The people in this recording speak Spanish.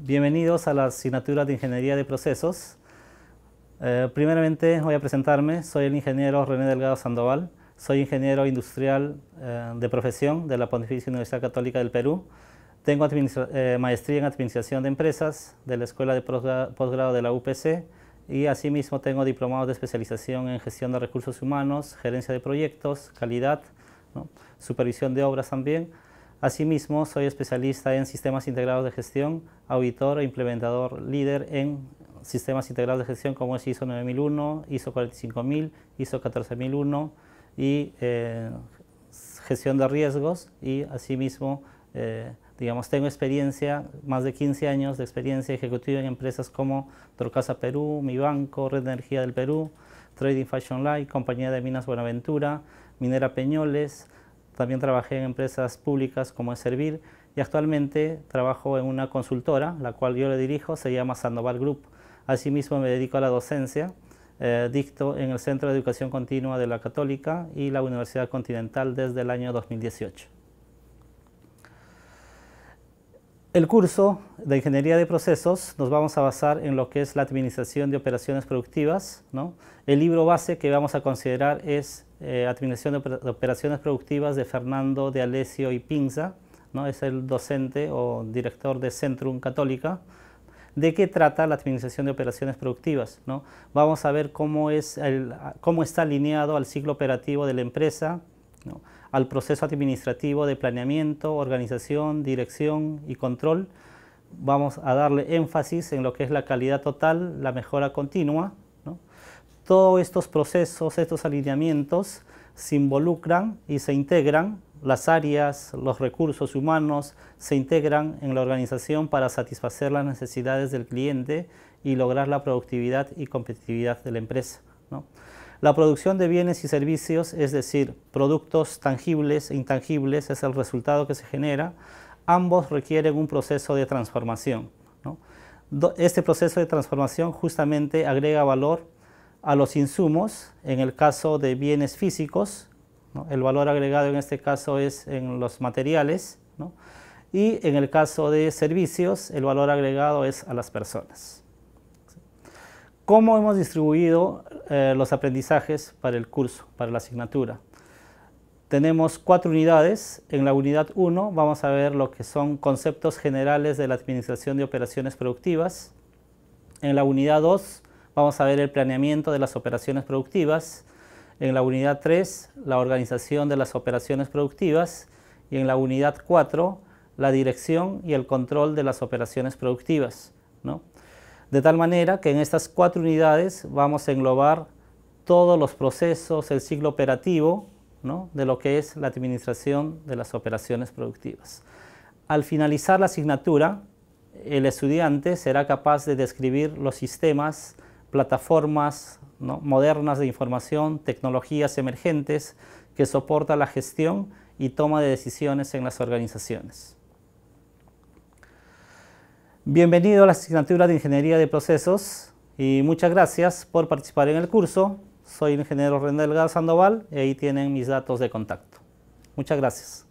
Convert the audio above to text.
Bienvenidos a la asignatura de Ingeniería de Procesos. Eh, primeramente voy a presentarme. Soy el ingeniero René Delgado Sandoval. Soy ingeniero industrial eh, de profesión de la Pontificia Universidad Católica del Perú. Tengo eh, maestría en Administración de Empresas de la Escuela de Posgrado de la UPC y asimismo tengo diplomados de especialización en Gestión de Recursos Humanos, Gerencia de Proyectos, Calidad, Supervisión de Obras también Asimismo, soy especialista en sistemas integrados de gestión, auditor e implementador líder en sistemas integrados de gestión como es ISO 9001, ISO 45000, ISO 14001 y eh, gestión de riesgos y asimismo, eh, digamos, tengo experiencia, más de 15 años de experiencia ejecutiva en empresas como Torcasa Perú, Mi Banco, Red de Energía del Perú, Trading Fashion Light, Compañía de Minas Buenaventura, Minera Peñoles, también trabajé en empresas públicas como es Servir y actualmente trabajo en una consultora, la cual yo le dirijo, se llama Sandoval Group. Asimismo me dedico a la docencia, eh, dicto en el Centro de Educación Continua de la Católica y la Universidad Continental desde el año 2018. El curso de Ingeniería de Procesos nos vamos a basar en lo que es la administración de operaciones productivas. ¿no? El libro base que vamos a considerar es eh, Administración de Operaciones Productivas de Fernando de Alessio y Pinza. ¿no? Es el docente o director de Centrum Católica. ¿De qué trata la administración de operaciones productivas? ¿no? Vamos a ver cómo, es cómo está alineado al ciclo operativo de la empresa, al proceso administrativo de planeamiento, organización, dirección y control. Vamos a darle énfasis en lo que es la calidad total, la mejora continua. Todos estos procesos, estos alineamientos se involucran y se integran, las áreas, los recursos humanos se integran en la organización para satisfacer las necesidades del cliente y lograr la productividad y competitividad de la empresa. La producción de bienes y servicios, es decir, productos tangibles e intangibles, es el resultado que se genera. Ambos requieren un proceso de transformación. Este proceso de transformación justamente agrega valor a los insumos, en el caso de bienes físicos, el valor agregado en este caso es en los materiales, y en el caso de servicios, el valor agregado es a las personas cómo hemos distribuido eh, los aprendizajes para el curso, para la asignatura. Tenemos cuatro unidades. En la unidad 1 vamos a ver lo que son conceptos generales de la administración de operaciones productivas. En la unidad 2 vamos a ver el planeamiento de las operaciones productivas. En la unidad 3 la organización de las operaciones productivas. Y en la unidad 4 la dirección y el control de las operaciones productivas. ¿no? De tal manera que en estas cuatro unidades vamos a englobar todos los procesos, el ciclo operativo de lo que es la administración de las operaciones productivas. Al finalizar la asignatura, el estudiante será capaz de describir los sistemas, plataformas modernas de información, tecnologías emergentes que soportan la gestión y toma de decisiones en las organizaciones. Bienvenido a la asignatura de Ingeniería de Procesos y muchas gracias por participar en el curso. Soy el ingeniero René Delgado Sandoval y ahí tienen mis datos de contacto. Muchas gracias.